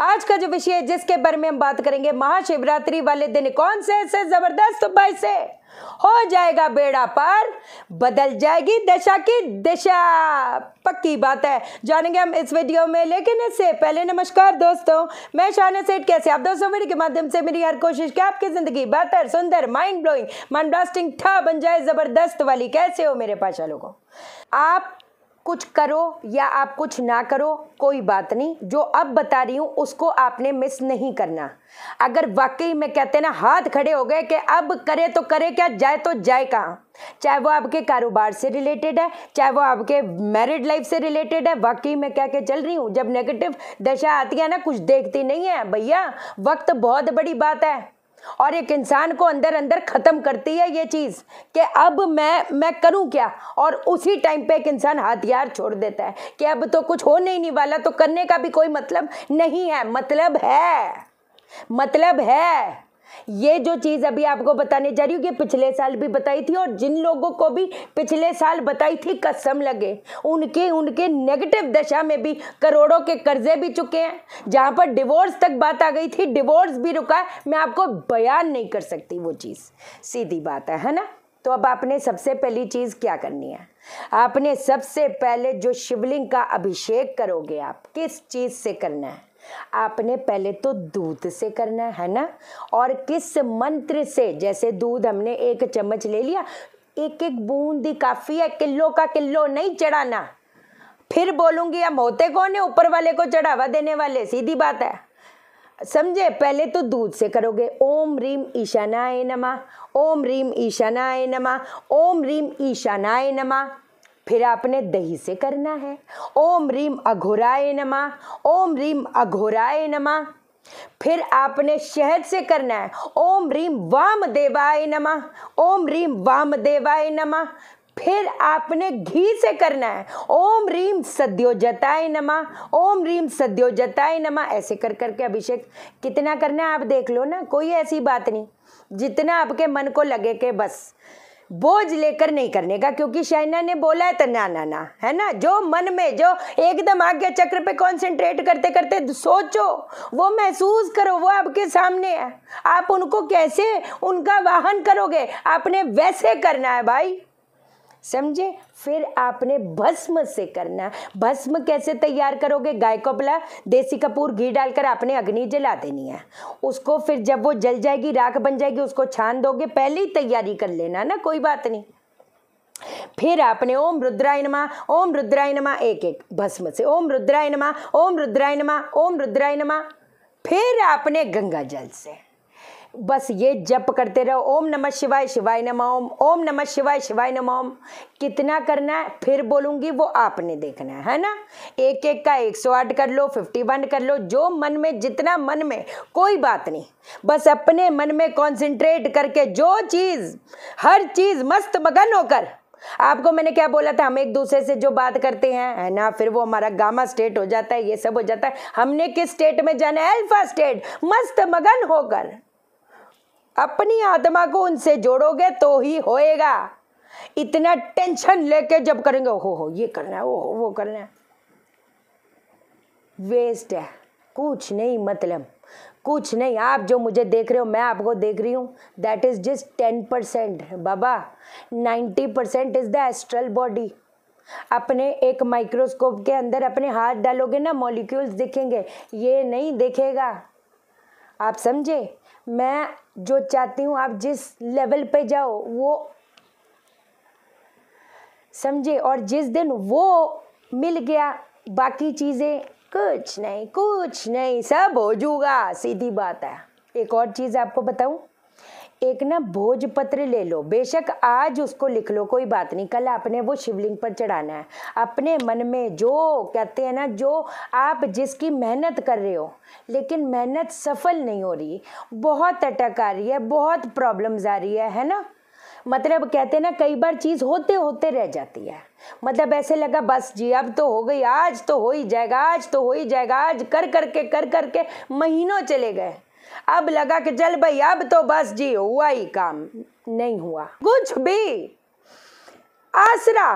आज का जो विषय है जिसके बारे में हम बात करेंगे महाशिवरात्रि वाले दिन कौन से ऐसे जबरदस्त उपाय से हो जाएगा बेड़ा पार बदल जाएगी दशा की दिशा पक्की बात है जानेंगे हम इस वीडियो में लेकिन इससे पहले नमस्कार दोस्तों मैं शाना सेठ कैसे आप दोस्तों वीडियो के माध्यम से मेरी हर कोशिश की आपकी जिंदगी बेहतर सुंदर माइंड ब्लोइंग मन ब्लास्टिंग था बन जाए जबरदस्त वाली कैसे हो मेरे पास लोगों आप कुछ करो या आप कुछ ना करो कोई बात नहीं जो अब बता रही हूँ उसको आपने मिस नहीं करना अगर वाकई में कहते ना हाथ खड़े हो गए कि अब करे तो करे क्या जाए तो जाए कहाँ चाहे वो आपके कारोबार से रिलेटेड है चाहे वो आपके मैरिड लाइफ से रिलेटेड है वाकई मैं क्या के चल रही हूँ जब नेगेटिव दशा आती है ना कुछ देखती नहीं है भैया वक्त बहुत बड़ी बात है और एक इंसान को अंदर अंदर ख़त्म करती है ये चीज़ कि अब मैं मैं करूं क्या और उसी टाइम पे एक इंसान हथियार छोड़ देता है कि अब तो कुछ हो नहीं, नहीं वाला तो करने का भी कोई मतलब नहीं है मतलब है मतलब है ये जो चीज़ अभी आपको बताने जा रही हूँ ये पिछले साल भी बताई थी और जिन लोगों को भी पिछले साल बताई थी कसम लगे उनके उनके नेगेटिव दशा में भी करोड़ों के कर्जे भी चुके हैं जहां पर डिवोर्स तक बात आ गई थी डिवोर्स भी रुका मैं आपको बयान नहीं कर सकती वो चीज़ सीधी बात है है ना तो अब आपने सबसे पहली चीज़ क्या करनी है आपने सबसे पहले जो शिवलिंग का अभिषेक करोगे आप किस चीज़ से करना है आपने पहले तो दूध से करना है ना और किस मंत्र से जैसे दूध हमने एक चम्मच ले लिया एक एक बूंद काफ़ी है किलो का किलो नहीं चढ़ाना फिर बोलूँगी हम होते कौन है ऊपर वाले को चढ़ावा देने वाले सीधी बात है समझे पहले तो दूध से करोगे ओम रीम ईशानाय नमा ओम रीम ईशानाय नमा ओम रीम ईशानाय नमा फिर आपने दही से करना है ओम रीम अघोराय नमा ओम रीम अघोराय नमा फिर आपने शहद से करना है ओम रीम वाम देवाय नमा ओम रीम वाम देवाय नमा फिर आपने घी से करना है ओम रीम सद्यो जताय नमा ओम रीम सद्यो जताय नमा ऐसे कर करके अभिषेक कितना करना है आप देख लो ना कोई ऐसी बात नहीं जितना आपके मन को लगे के बस बोझ लेकर नहीं करने का क्योंकि शहना ने बोला है तो ना ना ना है ना जो मन में जो एकदम आज्ञा चक्र पे कंसंट्रेट करते करते सोचो वो महसूस करो वो आपके सामने है आप उनको कैसे उनका वाहन करोगे आपने वैसे करना है भाई समझे फिर आपने भस्म से करना भस्म कैसे तैयार करोगे गाय को बला देसी कपूर घी डालकर आपने अग्नि जला देनी है उसको फिर जब वो जल जाएगी राख बन जाएगी उसको छान दोगे पहले ही तैयारी कर लेना ना कोई बात नहीं फिर आपने ओम रुद्राय नमा ओम रुद्राय नमा एक एक भस्म से ओम रुद्राय नमा ओम रुद्राय नमा ओम रुद्राय नमा फिर आपने गंगा जल से बस ये जप करते रहो ओम नमः शिवाय शिवाय नमः ओम ओम नमः शिवाय शिवाय नमः ओम कितना करना है फिर बोलूँगी वो आपने देखना है है ना एक एक का एक सौ आठ कर लो फिफ्टी वन कर लो जो मन में जितना मन में कोई बात नहीं बस अपने मन में कॉन्सेंट्रेट करके जो चीज़ हर चीज़ मस्त मगन होकर आपको मैंने क्या बोला था हम एक दूसरे से जो बात करते हैं है ना फिर वो हमारा गामा स्टेट हो जाता है ये सब हो जाता है हमने किस स्टेट में जाना है अल्फा स्टेट मस्त मगन होकर अपनी आत्मा को उनसे जोड़ोगे तो ही होएगा इतना टेंशन लेके जब करेंगे हो हो ये करना है वो वो करना है वेस्ट है कुछ नहीं मतलब कुछ नहीं आप जो मुझे देख रहे हो मैं आपको देख रही हूँ that is just ten percent बाबा ninety percent is the astral body अपने एक माइक्रोस्कोप के अंदर अपने हाथ डालोगे ना मॉलिक्यूल्स दिखेंगे ये नहीं दिखेगा आप समझे मैं जो चाहती हूँ आप जिस लेवल पे जाओ वो समझे और जिस दिन वो मिल गया बाकी चीज़ें कुछ नहीं कुछ नहीं सब हो जूगा सीधी बात है एक और चीज़ आपको बताऊँ एक ना भोजपत्र ले लो बेशक आज उसको लिख लो कोई बात नहीं कल आपने वो शिवलिंग पर चढ़ाना है अपने मन में जो कहते हैं ना जो आप जिसकी मेहनत कर रहे हो लेकिन मेहनत सफल नहीं हो रही बहुत अटक आ रही है बहुत प्रॉब्लम्स आ रही है है ना मतलब कहते हैं ना कई बार चीज़ होते होते रह जाती है मतलब ऐसे लगा बस जी अब तो हो गई आज तो हो ही जाएगा आज तो हो ही जाएगा आज कर करके कर करके कर, कर, महीनों चले गए अब लगा कि चल भाई अब तो बस जी हुआ ही काम नहीं हुआ कुछ भी आसरा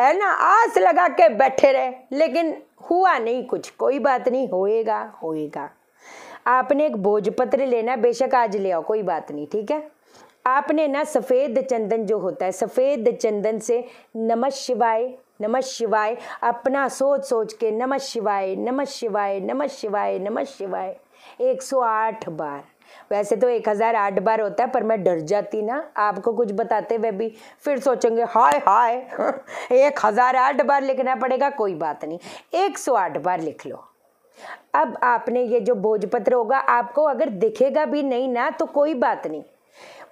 है ना आस लगा के बैठे रहे लेकिन हुआ नहीं कुछ कोई बात नहीं होएगा होएगा आपने एक भोजपत्र लेना बेशक आज ले आओ कोई बात नहीं ठीक है आपने ना सफ़ेद चंदन जो होता है सफ़ेद चंदन से नमः शिवाय नमः शिवाय अपना सोच सोच के नमः शिवाय नमः शिवाय नमः शिवाय नमः शिवाय 108 बार वैसे तो 1008 बार होता है पर मैं डर जाती ना आपको कुछ बताते हुए भी फिर सोचेंगे हाय हाय आठ बार लिखना पड़ेगा कोई बात नहीं 108 बार लिख लो अब आपने ये जो भोजपत्र होगा आपको अगर दिखेगा भी नहीं ना तो कोई बात नहीं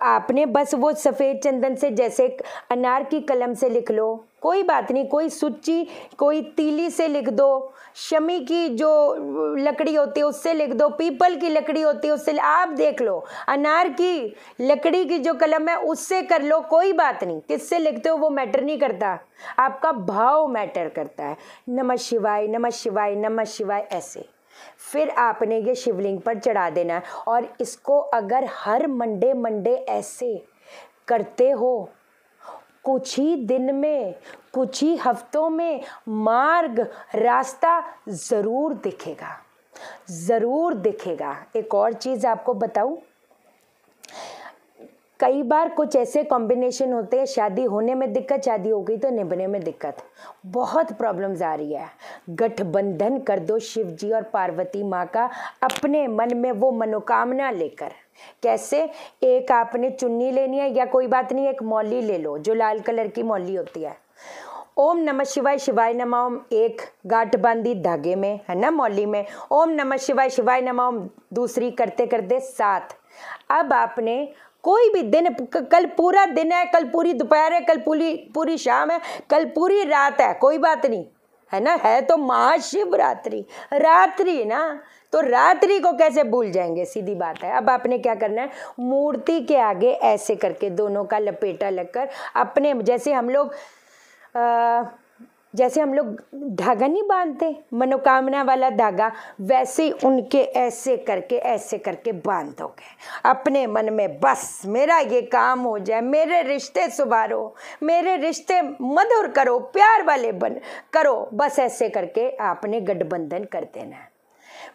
आपने बस वो सफ़ेद चंदन से जैसे अनार की कलम से लिख लो कोई बात नहीं कोई सूची कोई तीली से लिख दो शमी की जो लकड़ी होती है उससे लिख दो पीपल की लकड़ी होती है उससे आप देख लो अनार की लकड़ी की जो कलम है उससे कर लो कोई बात नहीं किससे लिखते हो वो मैटर नहीं करता आपका भाव मैटर करता है नमः शिवाय नमः शिवाय नमः शिवाय ऐसे फिर आपने ये शिवलिंग पर चढ़ा देना है और इसको अगर हर मंडे मंडे ऐसे करते हो कुछ ही दिन में कुछ ही हफ्तों में मार्ग रास्ता ज़रूर दिखेगा ज़रूर दिखेगा एक और चीज़ आपको बताऊं कई बार कुछ ऐसे कॉम्बिनेशन होते हैं शादी होने में दिक्कत शादी हो गई तो निभने में दिक्कत बहुत प्रॉब्लम्स आ रही है गठबंधन कर दो शिव जी और पार्वती माँ का अपने मन में वो मनोकामना लेकर कैसे एक आपने चुन्नी लेनी है या कोई बात नहीं एक मौली ले लो जो लाल कलर की मौली होती है ओम नमः शिवाय शिवाय नमः ओम एक गाठ बांधी धागे में है ना मौली में ओम नमः शिवाय शिवाय नमः ओम दूसरी करते करते सात अब आपने कोई भी दिन कल पूरा दिन है कल पूरी दोपहर है कल पूरी पूरी शाम है कल पूरी रात है कोई बात नहीं है ना है तो महाशिवरात्रि रात्रि ना तो रात्रि को कैसे भूल जाएंगे सीधी बात है अब आपने क्या करना है मूर्ति के आगे ऐसे करके दोनों का लपेटा लगकर अपने जैसे हम लोग जैसे हम लोग धागा नहीं बांधते मनोकामना वाला धागा वैसे ही उनके ऐसे करके ऐसे करके बांध दोगे अपने मन में बस मेरा ये काम हो जाए मेरे रिश्ते सुधारो मेरे रिश्ते मधुर करो प्यार वाले बन करो बस ऐसे करके आपने गठबंधन कर देना है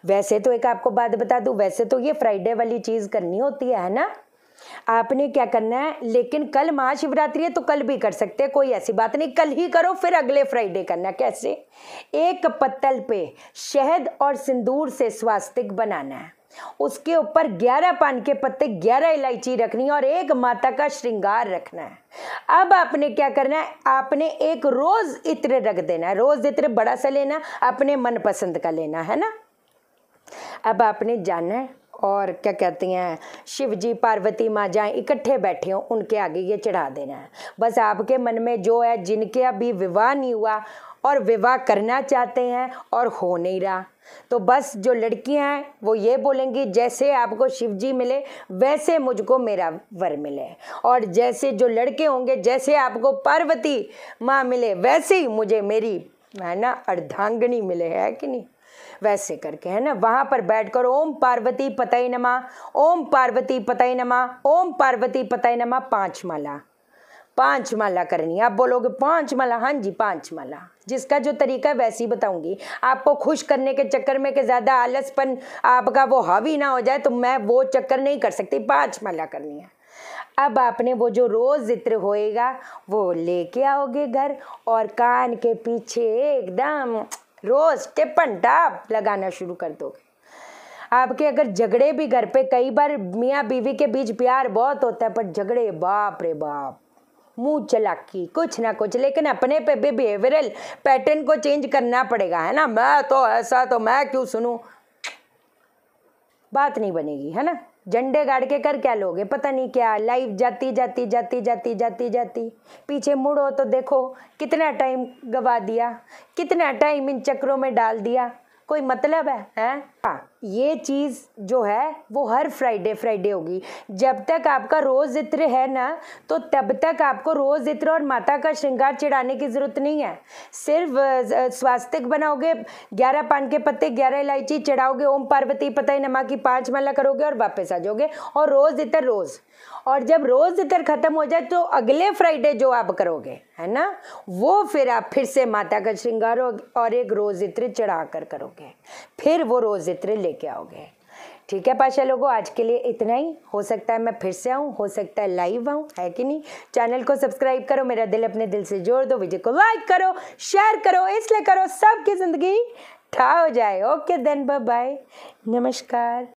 वैसे तो एक आपको बात बता दूँ वैसे तो ये फ्राइडे वाली चीज़ करनी होती है ना आपने क्या करना है लेकिन कल महाशिवरात्रि है तो कल भी कर सकते हैं कोई ऐसी बात नहीं कल ही करो फिर अगले फ्राइडे करना कैसे एक पत्तल पे शहद और सिंदूर से स्वास्तिक बनाना है उसके ऊपर ग्यारह पान के पत्ते ग्यारह इलायची रखनी और एक माता का श्रृंगार रखना है अब आपने क्या करना है आपने एक रोज़ इत्र रख देना है रोज़ इत्र बड़ा सा लेना अपने मनपसंद का लेना है ना अब आपने जाना है और क्या कहते हैं शिव जी पार्वती माँ जहाँ इकट्ठे बैठे हों उनके आगे ये चढ़ा देना है बस आपके मन में जो है जिनके अभी विवाह नहीं हुआ और विवाह करना चाहते हैं और हो नहीं रहा तो बस जो लड़कियां हैं वो ये बोलेंगी जैसे आपको शिव जी मिले वैसे मुझको मेरा वर मिले और जैसे जो लड़के होंगे जैसे आपको पार्वती माँ मिले वैसे ही मुझे मेरी है ना अर्धांगनी मिले है कि नहीं वैसे करके है ना वहां पर बैठकर ओम पार्वती पतई नमा ओम पार्वती पतय नमा ओम पार्वती पतय नमा पाँच माला पांच माला करनी आप बोलोगे पांच माला हाँ जी पांच माला जिसका जो तरीका वैसे बताऊंगी आपको खुश करने के चक्कर में कि ज़्यादा आलसपन आपका वो हावी ना हो जाए तो मैं वो चक्कर नहीं कर सकती पांच माला करनी है अब आपने वो जो रोज़ जिक्र होएगा वो लेके आओगे घर और कान के पीछे एकदम रोज़ टिप्पण टाप लगाना शुरू कर दोगे आपके अगर झगड़े भी घर पे कई बार मियाँ बीवी के बीच प्यार बहुत होता है पर झगड़े बाप रे बाप मुंह चलाकी कुछ ना कुछ लेकिन अपने पे भी बिहेवियरल पैटर्न को चेंज करना पड़ेगा है ना मैं तो ऐसा तो मैं क्यों सुनूं बात नहीं बनेगी है ना झंडे गाड़ के कर क्या लोगे पता नहीं क्या लाइफ जाती जाती जाती जाती जाती जाती पीछे मुड़ो तो देखो कितना टाइम गवा दिया कितना टाइम इन चक्रों में डाल दिया कोई मतलब है हैं हाँ ये चीज़ जो है वो हर फ्राइडे फ्राइडे होगी जब तक आपका रोज़ इत्र है ना तो तब तक आपको रोज़ इत्र और माता का श्रृंगार चढ़ाने की ज़रूरत नहीं है सिर्फ स्वास्तिक बनाओगे ग्यारह पान के पत्ते ग्यारह इलायची चढ़ाओगे ओम पार्वती पता ही नमा की पाँच माला करोगे और वापस आ जाओगे और रोज़ इतर रोज़ और जब रोज़ इधर ख़त्म हो जाए तो अगले फ्राइडे जो आप करोगे है ना वो फिर आप फिर से माता का श्रृंगार और एक रोज़ इत्र चढ़ा कर करोगे फिर वो रोज़ इत्र लेके आओगे ठीक है पाशा लोगों आज के लिए इतना ही हो सकता है मैं फिर से आऊँ हो सकता है लाइव आऊँ है कि नहीं चैनल को सब्सक्राइब करो मेरा दिल अपने दिल से जोड़ दो वीडियो को लाइक करो शेयर करो इसलिए करो सबकी ज़िंदगी ठा हो जाए ओके देन बाय नमस्कार